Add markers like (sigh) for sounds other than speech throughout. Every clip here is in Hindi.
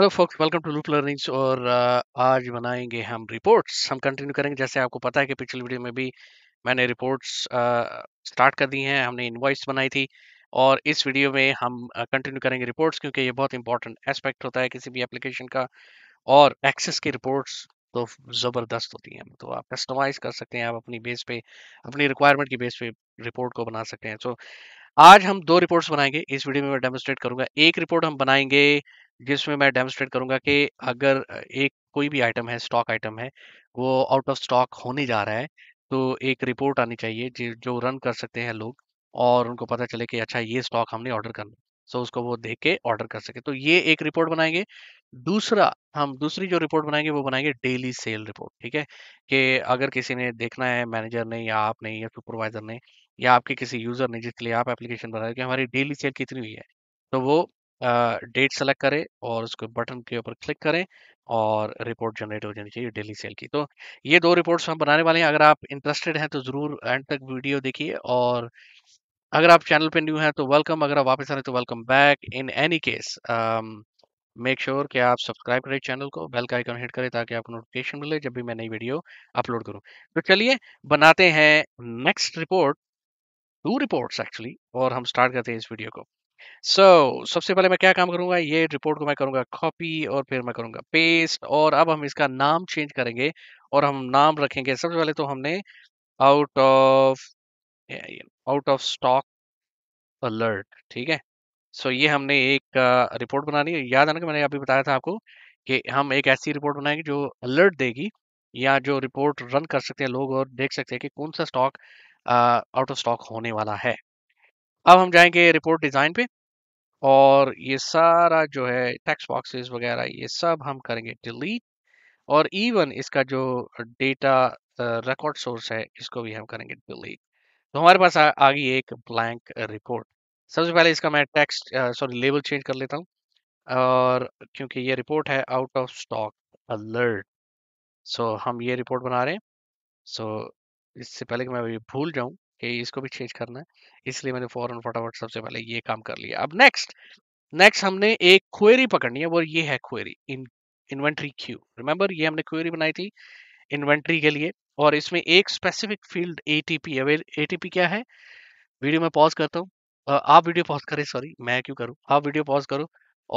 Hello folks welcome to loop learnings और uh, आज बनाएंगे हम रिपोर्ट्स हम कंटिन्यू करेंगे जैसे आपको पता है कि पिछले वीडियो में भी मैंने रिपोर्ट्स स्टार्ट uh, कर दी हैं हमने इनवाइस बनाई थी और इस वीडियो में हम कंटिन्यू uh, करेंगे रिपोर्ट्स क्योंकि ये बहुत इंपॉर्टेंट एस्पेक्ट होता है किसी भी एप्लीकेशन का और एक्सेस की रिपोर्ट्स तो ज़बरदस्त होती हैं तो आप कस्टमाइज कर सकते हैं आप अपनी बेस पे अपनी रिक्वायरमेंट की बेस पे रिपोर्ट को बना सकते हैं सो आज हम दो रिपोर्ट्स बनाएंगे इस वीडियो में मैं डेमोस्ट्रेट करूंगा एक रिपोर्ट हम बनाएंगे जिसमें मैं डेमोस्ट्रेट करूंगा कि अगर एक कोई भी आइटम है स्टॉक आइटम है वो आउट ऑफ स्टॉक होने जा रहा है तो एक रिपोर्ट आनी चाहिए जो रन कर सकते हैं लोग और उनको पता चले कि अच्छा ये स्टॉक हमने ऑर्डर करना है। सो उसको वो देख के ऑर्डर कर सके तो ये एक रिपोर्ट बनाएंगे दूसरा हम दूसरी जो रिपोर्ट बनाएंगे वो बनाएंगे डेली सेल रिपोर्ट ठीक है कि अगर किसी ने देखना है मैनेजर ने या आप या सुपरवाइजर ने या आपके किसी यूजर ने जिसके लिए आप एप्लीकेशन बना रहे हो कि हमारी डेली सेल कितनी हुई है तो वो डेट सेलेक्ट करें और उसको बटन के ऊपर क्लिक करें और रिपोर्ट जनरेट हो जानी चाहिए डेली सेल की तो ये दो रिपोर्ट्स हम बनाने वाले हैं अगर आप इंटरेस्टेड हैं तो ज़रूर एंड तक वीडियो देखिए और अगर आप चैनल पे न्यू हैं तो वेलकम अगर आप वापस आ रहे हैं तो welcome back in any case make sure कि आप सब्सक्राइब करें चैनल को बेल का आइकन हिट करें ताकि आपको नोटिफिकेशन मिले जब भी मैं नई वीडियो अपलोड करूँ तो चलिए बनाते हैं next report to reports actually और हम स्टार्ट करते हैं इस वीडियो को सो so, सबसे पहले मैं क्या काम करूंगा ये रिपोर्ट को मैं करूंगा कॉपी और फिर मैं करूंगा पेस्ट और अब हम इसका नाम चेंज करेंगे और हम नाम रखेंगे सबसे पहले तो हमने out of out of stock alert ठीक है सो so, ये हमने एक रिपोर्ट बनानी है याद आना कि मैंने अभी बताया था आपको कि हम एक ऐसी रिपोर्ट बनाएंगे जो अलर्ट देगी या जो रिपोर्ट रन कर सकते हैं लोग और देख सकते हैं कि कौन सा स्टॉक आउट ऑफ स्टॉक होने वाला है अब हम जाएंगे रिपोर्ट डिज़ाइन पे और ये सारा जो है टेक्स्ट बॉक्सेस वगैरह ये सब हम करेंगे डिलीट और इवन इसका जो डेटा रिकॉर्ड सोर्स है इसको भी हम करेंगे डिलीट तो हमारे पास आ, आ गई एक ब्लैंक रिपोर्ट सबसे पहले इसका मैं टेक्स्ट सॉरी लेबल चेंज कर लेता हूँ और क्योंकि ये रिपोर्ट है out of stock alert so हम ये रिपोर्ट बना रहे हैं सो so, इससे पहले कि मैं भूल जाऊँ कि इसको भी चेंज करना है इसलिए मैंने फॉरन फटाफट सबसे पहले ये काम कर लिया अब नेक्स्ट नेक्स्ट हमने एक क्वेरी पकड़नी है वो ये है query in inventory Q remember ये हमने क्वेरी बनाई थी इन्वेंट्री के लिए और इसमें एक specific field A T P avail A T P क्या है वीडियो में पॉज करता हूँ आप वीडियो पॉज करें सॉरी मैं क्यों करूँ आप वीडियो पॉज करो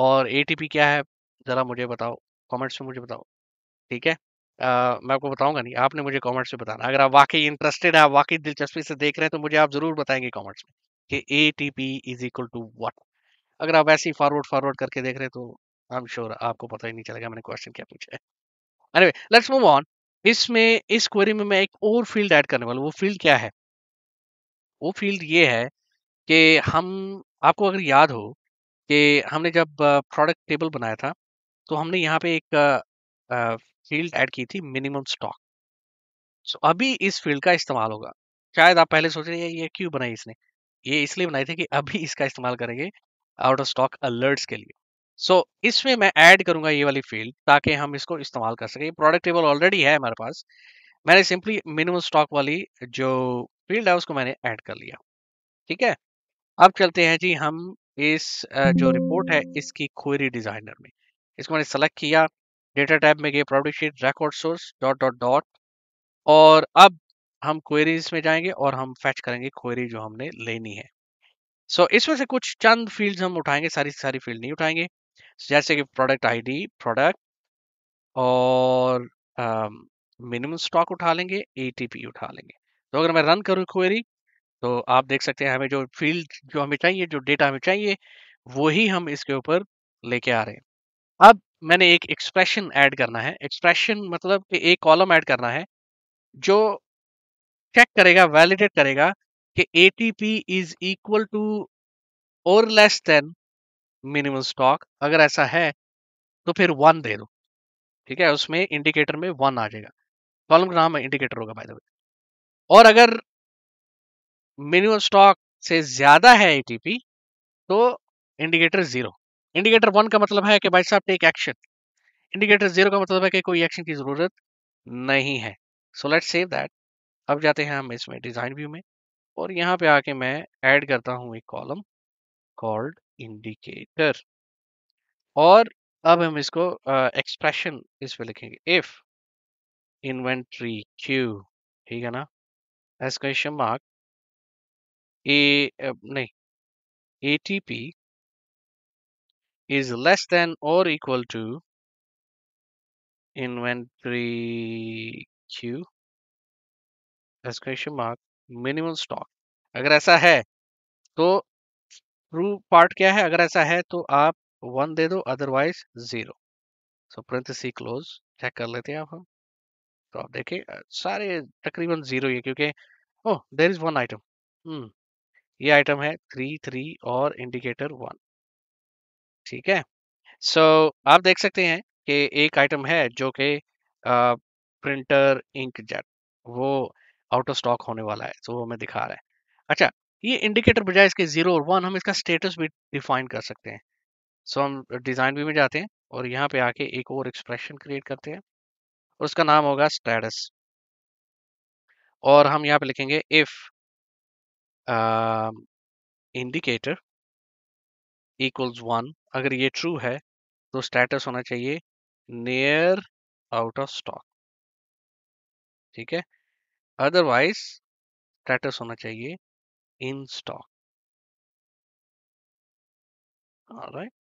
और ए टी पी क्या है ज़रा मुझे बताओ कॉमेंट्स में मुझे बताओ ठीक है Uh, मैं आपको बताऊंगा नहीं आपने मुझे कॉमेंट्स में बताना अगर आप वाकई इंटरेस्टेड हैं आप वाकई दिलचस्पी से देख रहे हैं तो मुझे आप जरूर बताएंगे कॉमेंट्स में कि A T P is equal to what अगर आप ऐसे ही फॉरवर्ड फॉरवर्ड करके देख रहे हैं तो आई एम श्योर आपको पता ही नहीं चलेगा मैंने क्वेश्चन क्या पूछा है अरे लेट्स मूव ऑन इसमें इस क्वेरी में मैं एक और फील्ड ऐड करने वाला वो फील्ड क्या है वो फील्ड ये है कि हम आपको अगर याद हो कि हमने जब प्रोडक्ट टेबल बनाया था तो हमने यहाँ पे एक फील्ड ऐड की थी मिनिमम स्टॉक सो अभी इस फील्ड का इस्तेमाल होगा शायद आप पहले सोच रहे हैं ये क्यों बनाई इसने ये इसलिए बनाई थी कि अभी इसका इस्तेमाल करेंगे आउट ऑफ स्टॉक अलर्ट्स के लिए सो so, इसमें मैं ऐड करूंगा ये वाली फील्ड ताकि हम इसको इस्तेमाल कर सकें प्रोडक्ट टेबल ऑलरेडी है हमारे पास मैंने सिंपली मिनिमम स्टॉक वाली जो फील्ड है उसको मैंने ऐड कर लिया ठीक है अब चलते हैं जी हम इस जो रिपोर्ट है इसकी क्वेरी डिजाइनर में इसको मैंने सेलेक्ट किया डेटा टाइप में गए property sheet record source dot dot dot और अब हम क्वेरीज में जाएंगे और हम फैच करेंगे क्वेरी जो हमने लेनी है सो so, इसमें से कुछ चंद फील्ड हम उठाएंगे सारी सारी फील्ड नहीं उठाएंगे जैसे कि प्रोडक्ट आईडी प्रोडक्ट और मिनिमम स्टॉक उठा लेंगे पी उठा लेंगे तो अगर मैं रन करूँ क्वेरी तो आप देख सकते हैं हमें जो फील्ड जो हमें चाहिए जो डेटा हमें चाहिए वही हम इसके ऊपर लेके आ रहे हैं अब मैंने एक एक्सप्रेशन ऐड करना है एक्सप्रेशन मतलब कि एक कॉलम ऐड करना है जो चेक करेगा वैलिडेट करेगा कि A T P is equal to और लेस देन मिनिमम स्टॉक अगर ऐसा है तो फिर वन दे दो ठीक है उसमें इंडिकेटर में वन आ जाएगा कॉलम का नाम इंडिकेटर होगा बाय द वे और अगर मिनिमम स्टॉक से ज्यादा है एटीपी तो इंडिकेटर जीरो इंडिकेटर वन का मतलब है कि भाई साहब टेक एक्शन इंडिकेटर जीरो का मतलब है कि कोई एक्शन की जरूरत नहीं है सो लेट सेव दैट अब जाते हैं हम इसमें डिजाइन व्यू में और यहाँ पे आके मैं ऐड करता हूँ एक कॉलम कॉल्ड इंडिकेटर और अब हम इसको एक्सप्रेशन uh, इस पे लिखेंगे इफ इन्वेंट्री क्यू ठीक है ना एस क्वेश्चन मार्क ए नहीं A T P is less than or equal to inventory Q exclamation mark minimum stock अगर ऐसा है तो true part क्या है अगर ऐसा है तो आप वन दे दो otherwise zero so parenthesis close check कर लेते हैं आप हम तो आप देखिए सारे तकरीबन जीरो ही oh, hmm. है क्योंकि oh there is one item ये आइटम है थ्री थ्री और इंडिकेटर वन ठीक है सो so, आप देख सकते हैं कि एक आइटम है जो कि प्रिंटर इंक जेट वो आउट ऑफ स्टॉक होने वाला है तो वो हमें दिखा रहा है अच्छा ये इंडिकेटर बजाय इसके जीरो और वन हम इसका स्टेटस भी डिफाइन कर सकते हैं सो so, हम डिज़ाइन भी में जाते हैं और यहाँ पे आके एक और एक्सप्रेशन क्रिएट करते हैं और उसका नाम होगा स्टेटस और हम यहाँ पे लिखेंगे इफ इंडिकेटर इक्वल्स वन अगर ये ट्रू है तो स्टेटस होना चाहिए नियर आउट ऑफ स्टॉक ठीक है अदरवाइज स्टेटस होना चाहिए इन स्टॉक राइट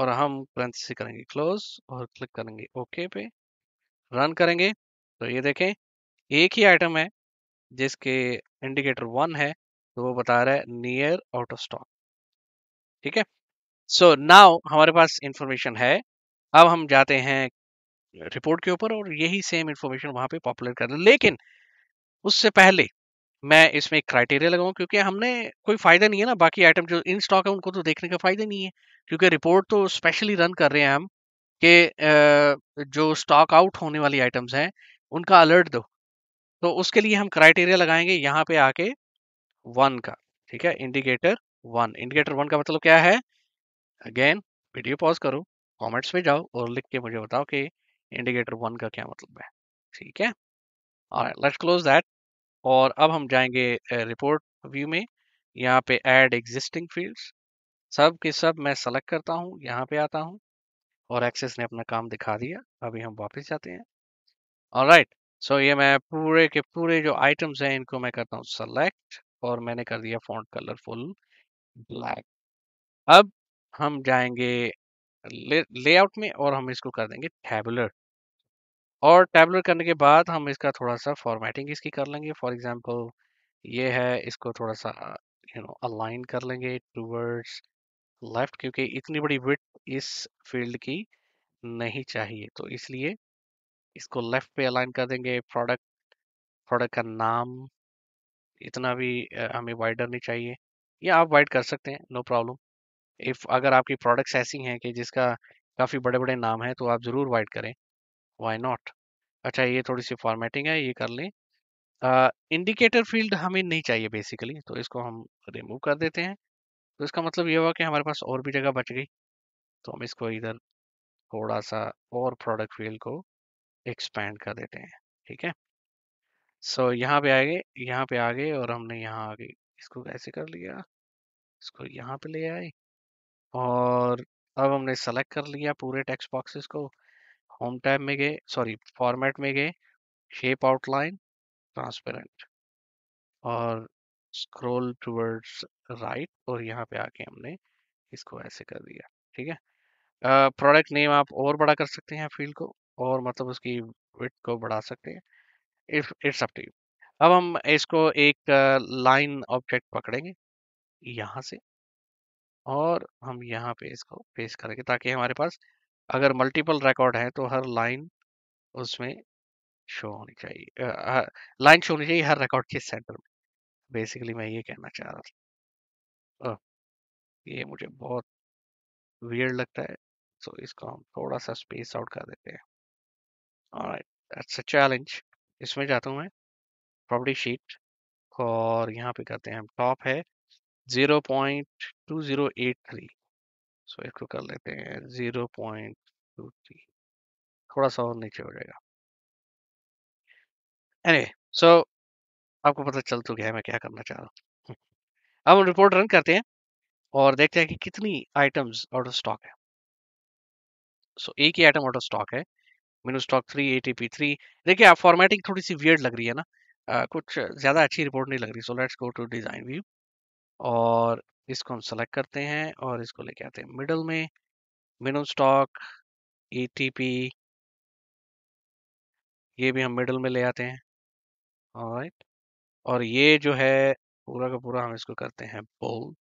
और हम से करेंगे क्लोज और क्लिक करेंगे ओके okay पे रन करेंगे तो ये देखें एक ही आइटम है जिसके इंडिकेटर वन है तो वो बता रहा है नियर आउट ऑफ स्टॉक ठीक है सो नाउ हमारे पास इंफॉर्मेशन है अब हम जाते हैं रिपोर्ट के ऊपर और यही सेम इंफॉर्मेशन वहां पे पॉपुलर कर लेकिन उससे पहले मैं इसमें एक क्राइटेरिया लगाऊं क्योंकि हमने कोई फायदा नहीं है ना बाकी आइटम जो इन स्टॉक है उनको तो देखने का फायदा नहीं है क्योंकि रिपोर्ट तो स्पेशली रन कर रहे हैं हम कि जो स्टॉक आउट होने वाली आइटम्स हैं उनका अलर्ट दो तो उसके लिए हम क्राइटेरिया लगाएंगे यहाँ पे आके वन का ठीक है इंडिकेटर वन इंडिकेटर वन का मतलब क्या है अगेन वीडियो पॉज करो कमेंट्स में जाओ और लिख के मुझे बताओ कि इंडिकेटर वन का क्या मतलब है ठीक है लेट्स क्लोज दैट और अब हम जाएंगे रिपोर्ट व्यू में यहाँ पे ऐड एग्जिस्टिंग फील्ड्स सब के सब मैं सेलेक्ट करता हूँ यहाँ पे आता हूँ और एक्सेस ने अपना काम दिखा दिया अभी हम वापस जाते हैं और राइट सो ये मैं पूरे के पूरे जो आइटम्स हैं इनको मैं करता हूँ सेलेक्ट और मैंने कर दिया फॉन्ट कलर फुल ब्लैक अब हम जाएंगे लेआउट में और हम इसको कर देंगे टैबुलर और टैबुलर करने के बाद हम इसका थोड़ा सा फॉर्मेटिंग इसकी कर लेंगे फॉर एग्जांपल ये है इसको थोड़ा सा यू नो अलाइन कर लेंगे टूवर्ड्स लेफ्ट क्योंकि इतनी बड़ी विथ इस फील्ड की नहीं चाहिए तो इसलिए इसको लेफ्ट पे अलाइन कर देंगे प्रोडक्ट प्रोडक्ट का नाम इतना भी हमें वाइडर नहीं चाहिए या आप वाइड कर सकते हैं नो प्रॉब्लम इफ़ अगर आपकी प्रोडक्ट्स ऐसी हैं कि जिसका काफ़ी बड़े बड़े नाम है तो आप ज़रूर वाइड करें वाई नॉट अच्छा ये थोड़ी सी फॉर्मेटिंग है ये कर लें इंडिकेटर फील्ड हमें नहीं चाहिए बेसिकली तो इसको हम रिमूव कर देते हैं तो इसका मतलब ये हुआ कि हमारे पास और भी जगह बच गई तो हम इसको इधर थोड़ा सा और प्रोडक्ट फील्ड को एक्सपेंड कर देते हैं ठीक है सो so, यहाँ पे आ गए यहाँ पे आ गए और हमने यहाँ आगे इसको ऐसे कर लिया इसको यहाँ पे ले आए और अब हमने सेलेक्ट कर लिया पूरे टेक्स्ट बॉक्सेस को होम टैब में गए सॉरी फॉर्मेट में गए शेप आउटलाइन ट्रांसपेरेंट और स्क्रोल टूवर्ड्स राइट और यहाँ पे आके हमने इसको ऐसे कर दिया ठीक है प्रोडक्ट नेम आप और बड़ा कर सकते हैं फील्ड को और मतलब उसकी विट को बढ़ा सकते हैं इफ इट्स अप टू अब हम इसको एक लाइन ऑब्जेक्ट पकड़ेंगे यहाँ से और हम यहाँ पे इसको पेश करेंगे ताकि हमारे पास अगर मल्टीपल रिकॉर्ड है तो हर लाइन उसमें शो होनी चाहिए लाइन शो होनी चाहिए हर रिकॉर्ड के सेंटर में बेसिकली मैं ये कहना चाह रहा था ये मुझे बहुत वियर्ड लगता है सो so, इसको हम थोड़ा सा स्पेस आउट कर देते हैं चैलेंज इसमें जाता हूँ मैं प्रॉपर्टी शीट और यहाँ पे करते हैं हम टॉप है 0.2083 सो इसको कर लेते हैं 0.23 थोड़ा सा और नीचे हो जाएगा एनीवे anyway, सो so, आपको पता चल तो गया है मैं क्या करना चाह रहा हूँ (laughs) अब हम रिपोर्ट रन करते हैं और देखते हैं कि कितनी आइटम्स आउट ऑफ स्टॉक है सो so, एक ही आइटम आउट ऑफ स्टॉक है min stock three A T P three देखिए आप फॉर्मेटिंग थोड़ी सी वियर्ड लग रही है ना कुछ ज़्यादा अच्छी रिपोर्ट नहीं लग रही so let's go to design view और इसको हम सेलेक्ट करते हैं और इसको लेके आते हैं मिडल में मिनिमम स्टॉक ईटीपी e ये भी हम मिडल में ले आते हैं राइट और ये जो है पूरा का पूरा हम इसको करते हैं बोल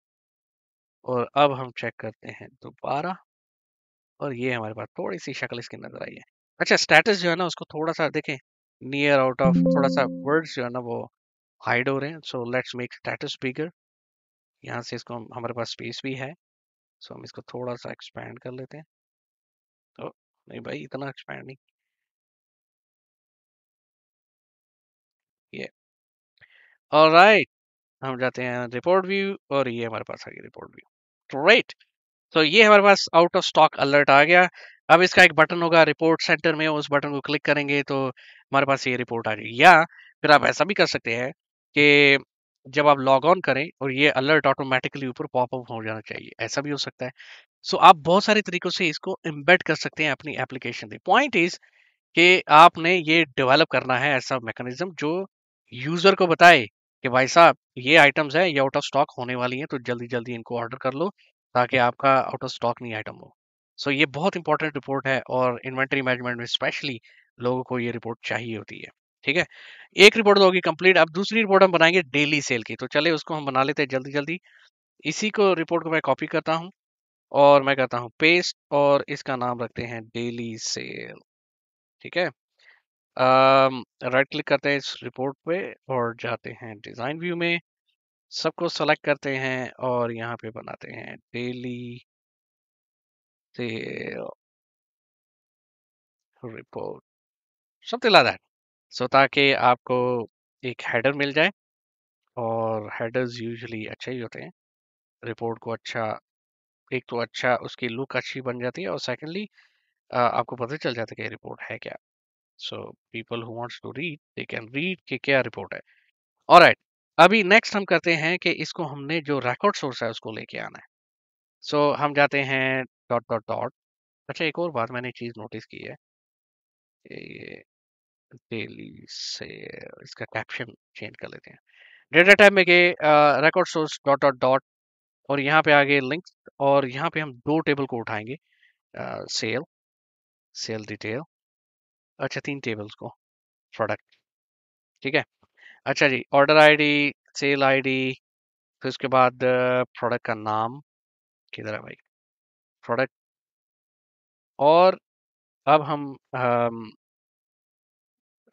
और अब हम चेक करते हैं दोबारा और ये हमारे पास थोड़ी सी शक्ल इसकी नज़र आई है अच्छा स्टेटस जो है ना उसको थोड़ा सा देखें नियर आउट ऑफ थोड़ा सा वर्ड्स जो है ना वो हाइड हो रहे हैं so let's make status bigger यहाँ से इसको हमारे पास स्पेस भी है सो so हम इसको थोड़ा सा एक्सपैंड कर लेते हैं तो नहीं भाई इतना एक्सपैंड नहीं ये राइट हम जाते हैं रिपोर्ट व्यू और ये हमारे पास आ गया रिपोर्ट व्यू राइट तो ये हमारे पास आउट ऑफ स्टॉक अलर्ट आ गया अब इसका एक बटन होगा रिपोर्ट सेंटर में उस बटन को क्लिक करेंगे तो हमारे पास ये रिपोर्ट आ जाएगी या फिर आप ऐसा भी कर सकते हैं कि जब आप लॉग ऑन करें और ये अलर्ट ऑटोमेटिकली ऊपर पॉपअप हो जाना चाहिए ऐसा भी हो सकता है सो so, आप बहुत सारे तरीकों से इसको एम्बेड कर सकते हैं अपनी एप्लीकेशन में पॉइंट इज कि आपने ये डेवलप करना है ऐसा मैकेनिज्म जो यूजर को बताए कि भाई साहब ये आइटम्स हैं ये आउट ऑफ स्टॉक होने वाली हैं तो जल्दी जल्दी इनको ऑर्डर कर लो ताकि हम्म। आपका आउट ऑफ स्टॉक नहीं आइटम हो सो so, ये बहुत इंपॉर्टेंट रिपोर्ट है और इन्वेंट्री मैनेजमेंट में स्पेशली लोगों को ये रिपोर्ट चाहिए होती है ठीक है एक रिपोर्ट तो होगी कंप्लीट अब दूसरी रिपोर्ट हम बनाएंगे डेली सेल की तो चले उसको हम बना लेते हैं जल्दी जल्दी इसी को रिपोर्ट को मैं कॉपी करता हूँ और मैं कहता हूँ पेस्ट और इसका नाम रखते हैं डेली सेल ठीक है राइट क्लिक करते हैं इस रिपोर्ट पे और जाते हैं डिज़ाइन व्यू में सबको सेलेक्ट करते हैं और यहाँ पे बनाते हैं daily sale report something like that so ताकि आपको एक हेडर मिल जाए और हेडर्स यूजुअली अच्छे ही होते हैं रिपोर्ट को अच्छा एक तो अच्छा उसकी लुक अच्छी बन जाती है और सेकेंडली आपको पता चल जाता है कि रिपोर्ट है क्या so people who wants to read they can read कि क्या रिपोर्ट है और right, अभी नेक्स्ट हम करते हैं कि इसको हमने जो रिकॉर्ड सोर्स है उसको लेके आना है सो so, हम जाते हैं डॉट डॉट डॉट अच्छा एक और बात मैंने चीज़ नोटिस की है ये डेली से इसका कैप्शन चेंज कर लेते हैं डेटा टाइप में गए record source dot dot dot और यहाँ पे आगे लिंक और यहाँ पे हम दो टेबल को उठाएंगे सेल सेल डिटेल अच्छा तीन टेबल्स को प्रोडक्ट ठीक है अच्छा जी ऑर्डर आईडी सेल आईडी फिर उसके बाद प्रोडक्ट का नाम किधर है भाई प्रोडक्ट और अब हम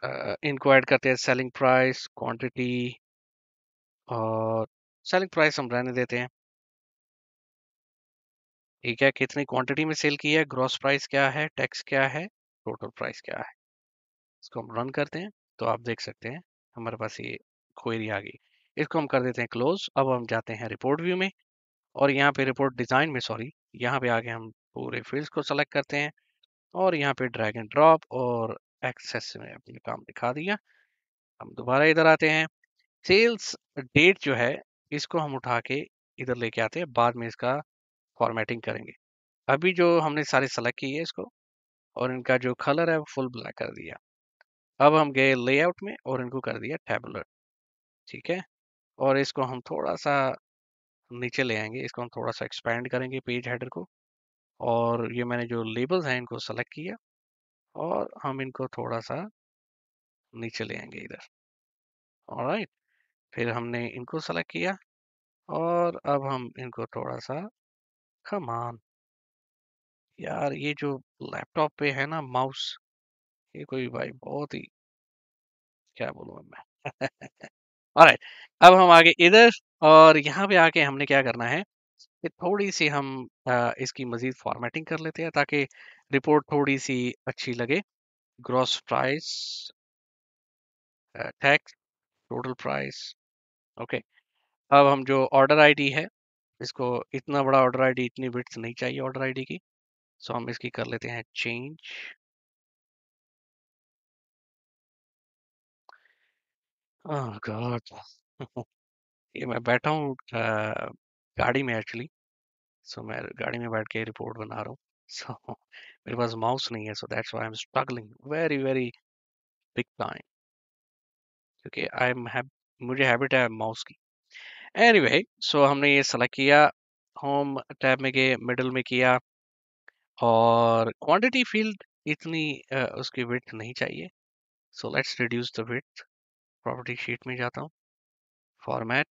इंक्वायर uh, करते हैं सेलिंग प्राइस क्वांटिटी और सेलिंग प्राइस हम रहने देते हैं ठीक है कितनी क्वांटिटी में सेल की है ग्रॉस प्राइस क्या है टैक्स क्या है टोटल प्राइस क्या है इसको हम रन करते हैं तो आप देख सकते हैं हमारे पास ये क्वेरी आ गई इसको हम कर देते हैं क्लोज अब हम जाते हैं रिपोर्ट व्यू में और यहाँ पे रिपोर्ट डिज़ाइन में सॉरी यहाँ पे आगे हम पूरे फील्ड को सेलेक्ट करते हैं और यहाँ पे ड्रैग एंड ड्रॉप और एक्सेस में अपने काम दिखा दिया हम दोबारा इधर आते हैं सेल्स डेट जो है इसको हम उठा के इधर लेके आते हैं बाद में इसका फॉर्मेटिंग करेंगे अभी जो हमने सारे सेलेक्ट किए इसको और इनका जो कलर है वो फुल ब्लैक कर दिया अब हम गए लेआउट में और इनको कर दिया टैबलर ठीक है और इसको हम थोड़ा सा नीचे ले आएंगे इसको हम थोड़ा सा एक्सपेंड करेंगे पेज हेडर को और ये मैंने जो लेबल्स हैं इनको सेलेक्ट किया और हम इनको थोड़ा सा नीचे ले आएंगे इधर ऑलराइट फिर हमने इनको सेलेक्ट किया और अब हम इनको थोड़ा सा खमान यार ये जो लैपटॉप पे है ना माउस ये कोई भाई बहुत ही क्या बोलूँ मैं राइट (laughs) अब हम आगे इधर और यहाँ पे आके हमने क्या करना है थोड़ी सी हम इसकी मज़ीद फॉर्मेटिंग कर लेते हैं ताकि रिपोर्ट थोड़ी सी अच्छी लगे gross price tax total price okay अब हम जो ऑर्डर आईडी है इसको इतना बड़ा ऑर्डर आईडी इतनी बिट्स नहीं चाहिए ऑर्डर आईडी की सो हम इसकी कर लेते हैं चेंज गॉड (laughs) ये मैं बैठा हूँ गाड़ी में एक्चुअली सो so, मैं गाड़ी में बैठ के रिपोर्ट बना रहा हूँ (laughs) सो so, मेरे पास माउस नहीं है so that's I am struggling very very big time क्योंकि आई एम मुझे हैबिट है माउस की एनी वे सो हमने ये सेलेक्ट किया होम टैब में गए मिडल में किया और क्वांटिटी फील्ड इतनी uh, उसकी विथ नहीं चाहिए so let's reduce the width property sheet में जाता हूँ फॉर्मेट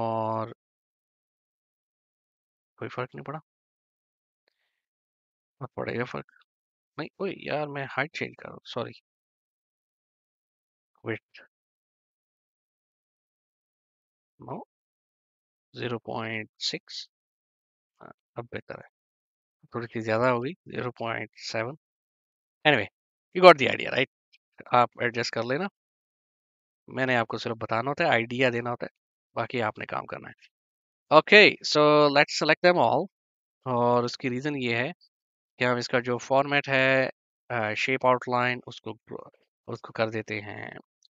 और कोई फर्क नहीं पड़ा पड़ेगा फ़र्क। नहीं ओए यार मैं हाइट चेंज कर रहा हूँ, सॉरी। क्विट। नो। 0.6 अब बेहतर है। थोड़ी-सी ज़्यादा point seven any anyway you got the idea right? आप एडजस्ट कर लेना। मैंने आपको सिर्फ़ बताना होता है, आइडिया देना होता है, बाकी आपने काम करना है। Okay so let's select them all और उसकी रीज़न ये है कि हम इसका जो फॉर्मेट है शेप आउटलाइन उसको उसको कर देते हैं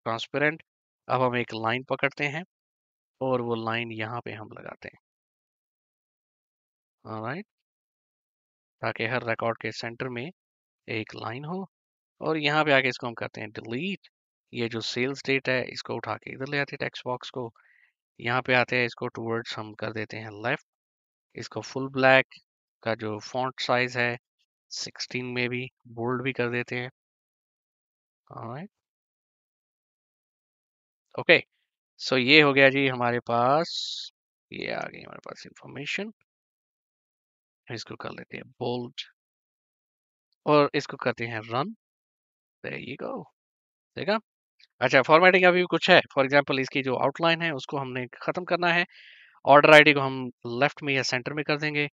ट्रांसपेरेंट अब हम एक लाइन पकड़ते हैं और वो लाइन यहाँ पे हम लगाते हैं राइट ताकि हर रिकॉर्ड के सेंटर में एक लाइन हो और यहाँ पे आके इसको हम करते हैं डिलीट ये जो सेल्स डेट है इसको उठा के इधर ले आते हैं टेक्स्ट बॉक्स को यहाँ पे आते हैं इसको टूवर्ड्स हम कर देते हैं लेफ्ट इसको फुल ब्लैक का जो फॉन्ट साइज है सिक्सटीन में भी बोल्ड भी कर देते हैं ओके सो okay. so ये हो गया जी हमारे पास ये आ गई हमारे पास इंफॉर्मेशन इसको कर लेते हैं बोल्ड और इसको करते हैं रन ये गो देखा अच्छा फॉर्मेटिंग अभी कुछ है फॉर एग्जांपल इसकी जो आउटलाइन है उसको हमने ख़त्म करना है ऑर्डर आईडी को हम लेफ्ट में या सेंटर में कर देंगे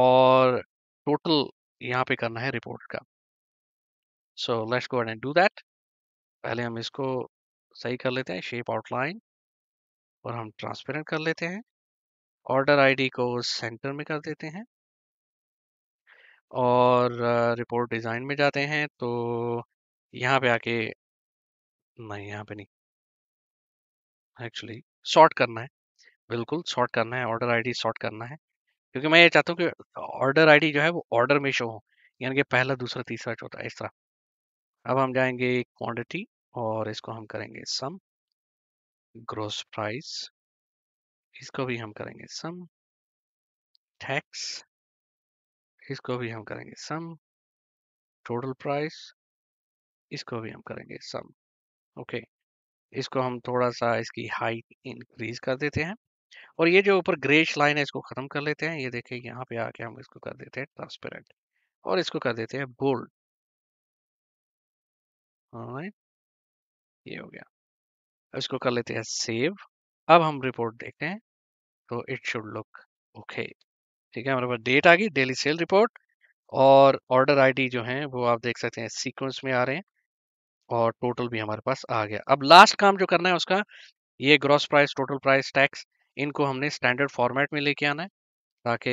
और टोटल यहाँ पे करना है रिपोर्ट का so let's go and do that पहले हम इसको सही कर लेते हैं शेप आउटलाइन और हम ट्रांसपेरेंट कर लेते हैं ऑर्डर आईडी को सेंटर में कर देते हैं और रिपोर्ट डिज़ाइन में जाते हैं तो यहाँ पे आके नहीं यहाँ पे नहीं एक्चुअली सॉर्ट करना है बिल्कुल सॉर्ट करना है ऑर्डर आईडी सॉर्ट करना है क्योंकि मैं ये चाहता हूँ कि ऑर्डर आईडी जो है वो ऑर्डर में शो हो यानी कि पहला दूसरा तीसरा चौथा इस तरह अब हम जाएंगे क्वांटिटी और इसको हम करेंगे सम ग्रोस प्राइस इसको भी हम करेंगे सम टैक्स इसको भी हम करेंगे सम टोटल प्राइस इसको भी हम करेंगे सम ओके okay. इसको हम थोड़ा सा इसकी हाइट इंक्रीज कर देते हैं और ये जो ऊपर ग्रेश लाइन है इसको ख़त्म कर लेते हैं ये देखिए यहाँ पे आके हम इसको कर देते हैं ट्रांसपेरेंट और इसको कर देते हैं बोल्ड ये हो गया इसको कर लेते हैं सेव अब हम रिपोर्ट देखते हैं तो इट शुड लुक ओके ठीक है हमारे पास डेट आ गई डेली सेल रिपोर्ट और ऑर्डर आईडी जो है वो आप देख सकते हैं सीक्वेंस में आ रहे हैं और टोटल भी हमारे पास आ गया अब लास्ट काम जो करना है उसका ये gross price total price tax इनको हमने स्टैंडर्ड फॉर्मेट में लेके आना है ताकि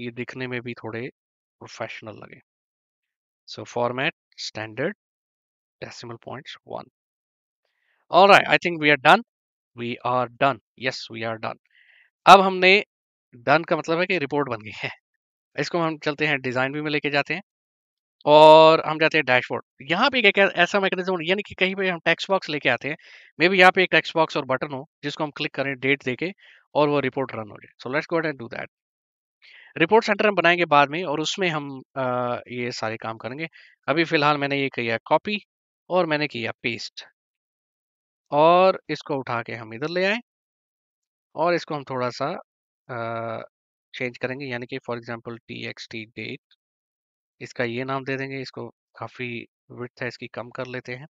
ये दिखने में भी थोड़े प्रोफेशनल लगे so format standard decimal points one All right, I we are done done. We are done. Yes, we are अब हमने डन का मतलब है कि रिपोर्ट बन गई है इसको हम चलते हैं डिज़ाइन भी में लेके जाते हैं और हम जाते हैं डैशबोर्ड यहाँ पे एक ऐसा मैकेनिज्म यानी कि कहीं पे हम टेक्स्ट बॉक्स लेके आते हैं मे बी यहाँ पे एक टेक्स्ट बॉक्स और बटन हो जिसको हम क्लिक करें डेट देके और वो रिपोर्ट रन हो जाए so let's go and do that report centre हम बनाएंगे बाद में और उसमें हम आ, ये सारे काम करेंगे अभी फिलहाल मैंने ये किया कॉपी और मैंने किया पेस्ट और इसको उठा के हम इधर ले आए और इसको हम थोड़ा सा चेंज करेंगे यानी कि for example T X T date इसका ये नाम दे देंगे इसको काफ़ी विथ है इसकी कम कर लेते हैं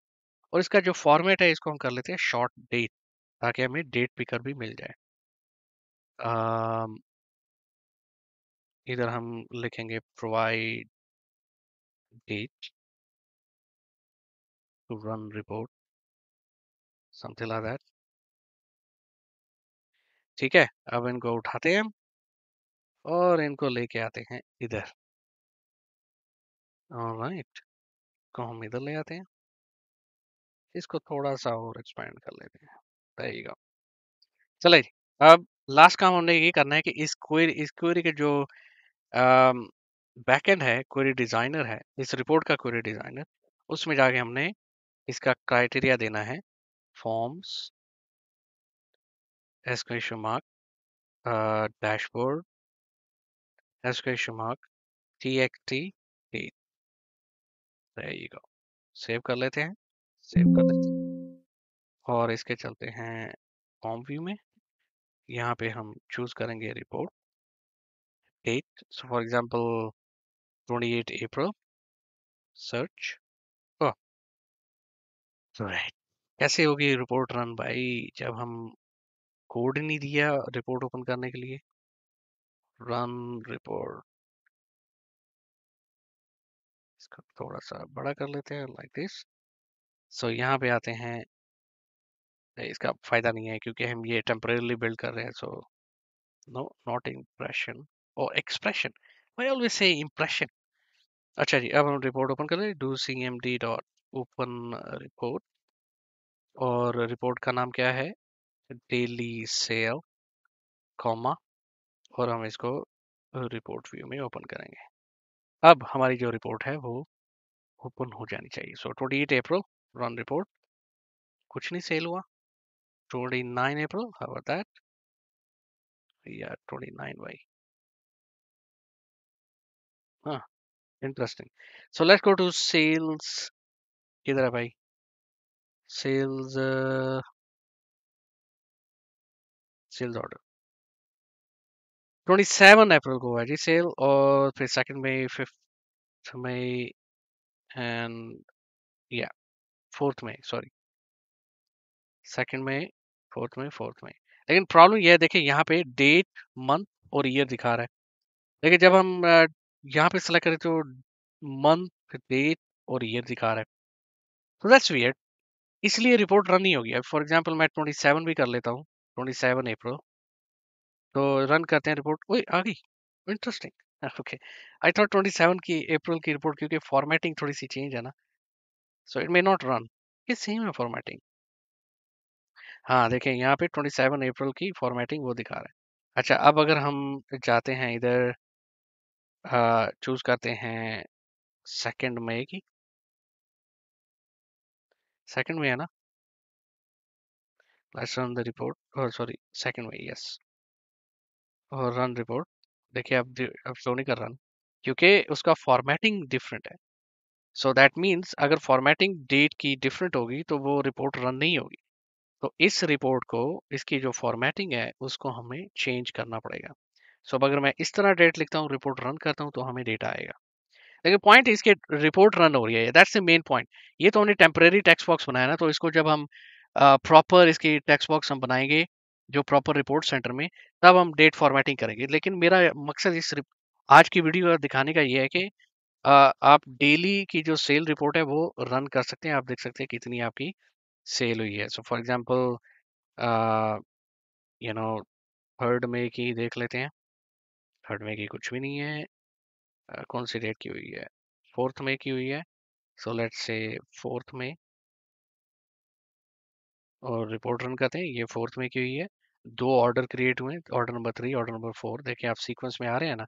और इसका जो फॉर्मेट है इसको हम कर लेते हैं शॉर्ट डेट ताकि हमें डेट पिकर भी मिल जाए इधर हम लिखेंगे provide date to run report something like that ठीक है अब इनको उठाते हैं और इनको लेके आते हैं इधर राइट को तो हम इधर ले आते हैं इसको थोड़ा सा और एक्सपेंड कर लेते हैं रहेगा चले जी अब लास्ट काम हमने ये करना है कि इस क्वेरी इस क्वेरी के जो बैकएंड है क्वेरी डिज़ाइनर है इस रिपोर्ट का क्वेरी डिज़ाइनर उसमें जाके हमने इसका क्राइटेरिया देना है forms question mark dashboard question mark टी एक्टी यू गो सेव कर लेते हैं सेव कर लेते हैं हम्म। और इसके चलते हैं फॉर्म व्यू में यहाँ पे हम चूज करेंगे report date so for example 28 April search right कैसे होगी रिपोर्ट रन भाई जब हम कोड नहीं दिया रिपोर्ट ओपन करने के लिए रन रिपोर्ट इसको थोड़ा सा बड़ा कर लेते हैं लाइक दिस सो यहाँ पे आते हैं इसका फ़ायदा नहीं है क्योंकि हम ये टेम्परेली बिल्ड कर रहे हैं सो नो नॉट इम्प्रेशन और expression I always say impression अच्छा जी अब हम रिपोर्ट ओपन कर हैं do C M D dot open report और रिपोर्ट का नाम क्या है डेली सेल कॉमा और हम इसको रिपोर्ट व्यू में ओपन करेंगे अब हमारी जो रिपोर्ट है वो ओपन हो जानी चाहिए so twenty eight April run report कुछ नहीं सेल हुआ twenty nine April how that या ट्वेंटी नाइन वाई हाँ interesting so let's go to sales किधर है भाई sales sales order twenty seven April को है जी सेल और फिर second May fifth May and या fourth May sorry second May fourth May fourth May लेकिन प्रॉब्लम यह है देखिए यहाँ पे डेट मंथ और ईयर दिखा रहा है देखिए जब हम यहाँ पे सेलेक्ट करें तो मंथ डेट और ईयर दिखा रहा है तो दैट्स वियर्ड इसलिए रिपोर्ट रन नहीं होगी अब फॉर एग्जांपल मैं 27 भी कर लेता हूँ 27 अप्रैल तो रन करते हैं रिपोर्ट ओए आ गई interesting okay I thought twenty seven की अप्रैल की रिपोर्ट क्योंकि फॉर्मेटिंग थोड़ी सी चेंज है ना so it may not run ये सेम है फॉर्मेटिंग हाँ देखें यहाँ पे ट्वेंटी सेवन अप्रैल की फॉर्मेटिंग वो दिखा रहे हैं अच्छा अब अगर हम जाते हैं इधर चूज करते हैं सेकेंड मई की सेकेंड मई है ना let's run the report sorry second May yes और रन रिपोर्ट देखिए अब अब शो नहीं कर रहा क्योंकि उसका फॉर्मेटिंग डिफरेंट है सो दैट मीन्स अगर फॉर्मेटिंग डेट की डिफरेंट होगी तो वो रिपोर्ट रन नहीं होगी तो इस रिपोर्ट को इसकी जो फॉर्मेटिंग है उसको हमें चेंज करना पड़ेगा सो so, अगर मैं इस तरह डेट लिखता हूँ रिपोर्ट रन करता हूँ तो हमें डेटा आएगा लेकिन पॉइंट इसके रिपोर्ट रन हो रही है दैट्स द मेन पॉइंट ये तो हमने टेम्परेरी टेक्स्ट बॉक्स बनाया ना तो इसको जब हम प्रॉपर uh, इसकी टेक्स्ट बॉक्स हम बनाएंगे जो प्रॉपर रिपोर्ट सेंटर में तब हम डेट फॉर्मेटिंग करेंगे लेकिन मेरा मकसद इस आज की वीडियो दिखाने का ये है कि आप डेली की जो सेल रिपोर्ट है वो रन कर सकते हैं आप देख सकते हैं कितनी आपकी सेल हुई है so for example you know third May की देख लेते हैं थर्ड मे की कुछ भी नहीं है uh, कौन सी डेट की हुई है फोर्थ मे की हुई है सो लेट्स से फोर्थ में और रिपोर्ट रन करते हैं ये फोर्थ में क्यों है दो ऑर्डर क्रिएट हुए order number three order number four देखें आप सीक्वेंस में आ रहे हैं ना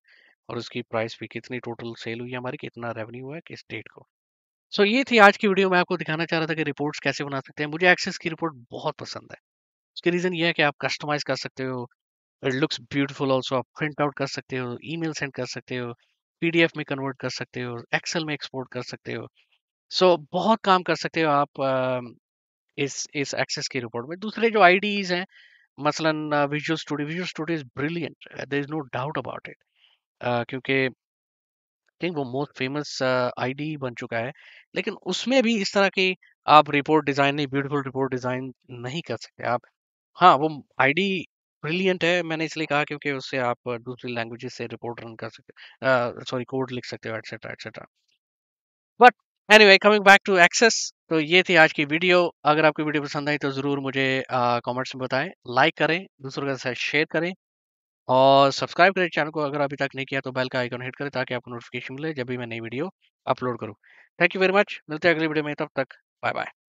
और उसकी प्राइस भी कितनी टोटल सेल हुई हमारी कितना रेवेन्यू हुआ किस डेट को सो so, ये थी आज की वीडियो में आपको दिखाना चाह रहा था कि रिपोर्ट्स कैसे बना सकते हैं मुझे एक्सेस की रिपोर्ट बहुत पसंद है उसके रीज़न ये है कि आप कस्टमाइज कर सकते हो इट लुक्स ब्यूटीफुल ऑल्सो आप प्रिंट आउट कर सकते हो ईमेल सेंड कर सकते हो पीडीएफ में कन्वर्ट कर सकते हो एक्सेल में एक्सपोर्ट कर सकते हो सो so, बहुत काम कर सकते हो आप इस इस एक्सेस की रिपोर्ट में दूसरे जो आईडीज हैं मसलन Visual Studio Visual Studio is brilliant there is no doubt about it क्योंकि थिंक वो मोस्ट फेमस आईडी बन चुका है लेकिन उसमें भी इस तरह की आप रिपोर्ट डिज़ाइन नहीं ब्यूटीफुल रिपोर्ट डिज़ाइन नहीं कर सकते आप हाँ वो आईडी ब्रिलियंट है मैंने इसलिए कहा क्योंकि उससे आप दूसरी लैंग्वेजेस से रिपोर्ट रन कर सकते सॉरी कोड लिख सकते हो etcetera etcetera but anyway coming back to Access तो ये थी आज की वीडियो अगर आपकी वीडियो पसंद आई तो ज़रूर मुझे कमेंट्स में बताएं लाइक करें दूसरों के साथ शेयर करें और सब्सक्राइब करें चैनल को अगर अभी तक नहीं किया तो बेल का आइकन हिट करें ताकि आपको नोटिफिकेशन मिले जब भी मैं नई वीडियो अपलोड करूँ थैंक यू वेरी मच मिलते हैं अगली वीडियो में तब तक बाय बाय